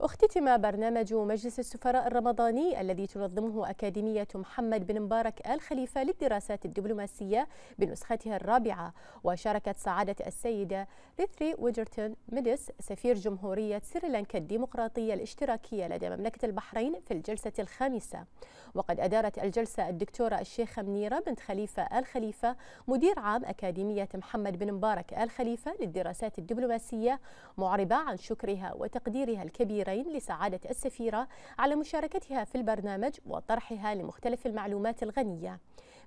اختتم برنامج مجلس السفراء الرمضاني الذي تنظمه أكاديمية محمد بن مبارك آل خليفة للدراسات الدبلوماسية بنسختها الرابعة وشاركت سعادة السيدة ريثري ويجرتون ميديس سفير جمهورية سريلانكا الديمقراطية الاشتراكية لدى مملكة البحرين في الجلسة الخامسة وقد أدارت الجلسة الدكتورة الشيخة منيرة بنت خليفة آل خليفة مدير عام أكاديمية محمد بن مبارك آل خليفة للدراسات الدبلوماسية معربة عن شكرها وتقديرها الكبير الشهرين لسعادة السفيرة على مشاركتها في البرنامج وطرحها لمختلف المعلومات الغنية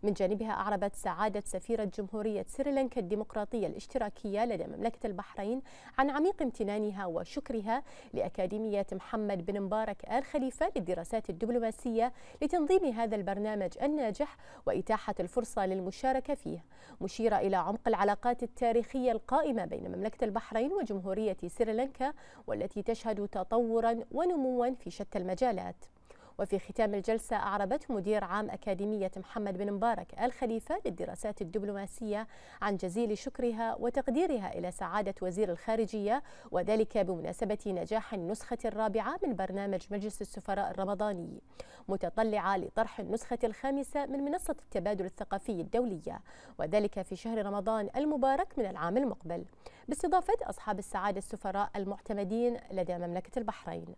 من جانبها أعربت سعادة سفيرة جمهورية سريلانكا الديمقراطية الاشتراكية لدى مملكة البحرين عن عميق امتنانها وشكرها لأكاديمية محمد بن مبارك آل خليفة للدراسات الدبلوماسية لتنظيم هذا البرنامج الناجح وإتاحة الفرصة للمشاركة فيه مشيرة إلى عمق العلاقات التاريخية القائمة بين مملكة البحرين وجمهورية سريلانكا والتي تشهد تطورا ونموا في شتى المجالات وفي ختام الجلسة أعربت مدير عام أكاديمية محمد بن مبارك الخليفة للدراسات الدبلوماسية عن جزيل شكرها وتقديرها إلى سعادة وزير الخارجية وذلك بمناسبة نجاح النسخة الرابعة من برنامج مجلس السفراء الرمضاني متطلعة لطرح النسخة الخامسة من منصة التبادل الثقافي الدولية وذلك في شهر رمضان المبارك من العام المقبل باستضافة أصحاب السعادة السفراء المعتمدين لدى مملكة البحرين